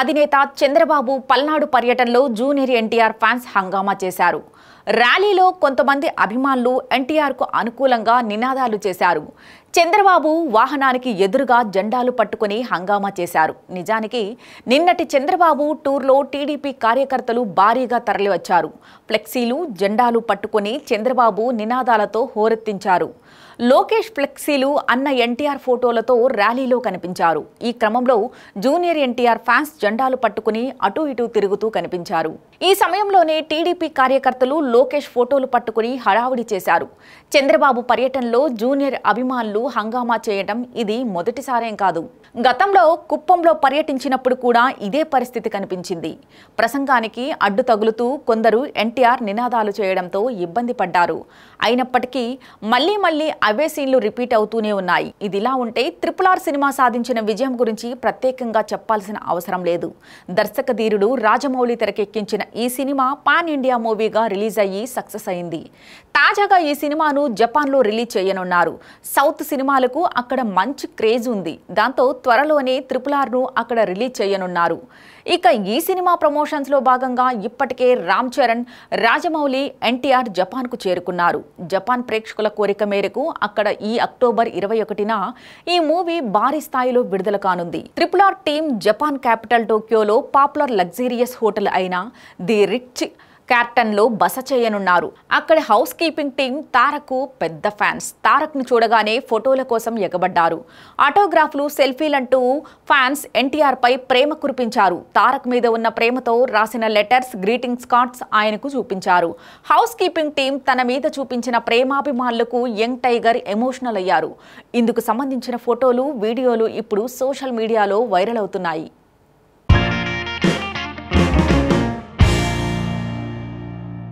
అధినేత చంద్రబాబు పల్నాడు పర్యటనలో junior NTR fans హంగామా చేశారు ర్యాలీలో కొంతమంది అభిమానులు ఎన్టీఆర్కు అనుకూలంగా నినాదాలు చేశారు చంద్రబాబు వాహనానికి ఎదురుగా జెండాలు పట్టుకుని హంగామా చేశారు నిజానికి నిన్నటి చంద్రబాబు టూర్లో టీడీపీ కార్యకర్తలు భారీగా తరలివచ్చారు ఫ్లెక్సీలు జెండాలు పట్టుకుని చంద్రబాబు నినాదాలతో హోరెత్తించారు లోకేష్ ఫ్లెక్సీలు అన్న ఎన్టీఆర్ ఫోటోలతో ర్యాలీలో కనిపించారు ఈ క్రమంలో జూనియర్ ఎన్టీఆర్ ఫ్యాన్స్ జెండాలు పట్టుకుని అటు ఇటు తిరుగుతూ కనిపించారు ఈ సమయంలోనే టీడీపీ కార్యకర్తలు లోకేష్ ఫోటోలు పట్టుకుని హడావుడి చేశారు చంద్రబాబు పర్యటనలో జూనియర్ అభిమానులు హంగామా చేయడం ఇది మొదటిసారేం కాదు గతంలో కుప్పంలో పర్యటించినప్పుడు కూడా ఇదే పరిస్థితి కనిపించింది ప్రసంగానికి అడ్డు తగులుతూ కొందరు ఎన్టీఆర్ నినాదాలు చేయడంతో ఇబ్బంది పడ్డారు అయినప్పటికీ మళ్లీ మళ్లీ అవే సీన్లు రిపీట్ అవుతూనే ఉన్నాయి ఇదిలా ఉంటే త్రిపుల్ ఆర్ సినిమా సాధించిన విజయం గురించి ప్రత్యేకంగా చెప్పాల్సిన అవసరం లేదు దర్శక ధీరుడు రాజమౌళి తెరకెక్కించిన ఈ సినిమా పాన్ ఇండియా మూవీగా రిలీజ్ అయ్యి సక్సెస్ అయింది తాజాగా ఈ సినిమాను జపాన్లో రిలీజ్ చేయనున్నారు సౌత్ సినిమాలకు అక్కడ మంచి క్రేజ్ ఉంది దాంతో త్వరలోనే త్రిపుల్ ఆర్ను అక్కడ రిలీజ్ చేయనున్నారు ఇక ఈ సినిమా ప్రమోషన్స్లో భాగంగా ఇప్పటికే రామ్ చరణ్ రాజమౌళి ఎన్టీఆర్ జపాన్కు చేరుకున్నారు జపాన్ ప్రేక్షకుల కోరిక మేరకు అక్కడ ఈ అక్టోబర్ ఇరవై ఒకటిన ఈ మూవీ భారీ స్థాయిలో విడుదల కానుంది triple R team Japan capital టోక్యోలో పాపులర్ లగ్జీరియస్ హోటల్ అయిన ది రిచ్ క్యాప్టన్లో బస చేయనున్నారు అక్కడ హౌస్ కీపింగ్ టీం తారక్ పెద్ద ఫ్యాన్స్ తారక్ను చూడగానే ఫోటోల కోసం ఎగబడ్డారు ఆటోగ్రాఫ్లు సెల్ఫీలంటూ ఫ్యాన్స్ ఎన్టీఆర్పై ప్రేమ కురిపించారు తారక్ మీద ఉన్న ప్రేమతో రాసిన లెటర్స్ గ్రీటింగ్స్ కార్డ్స్ ఆయనకు చూపించారు హౌస్ కీపింగ్ టీం తన మీద చూపించిన ప్రేమాభిమానులకు యంగ్ టైగర్ ఎమోషనల్ అయ్యారు ఇందుకు సంబంధించిన ఫోటోలు వీడియోలు ఇప్పుడు సోషల్ మీడియాలో వైరల్ అవుతున్నాయి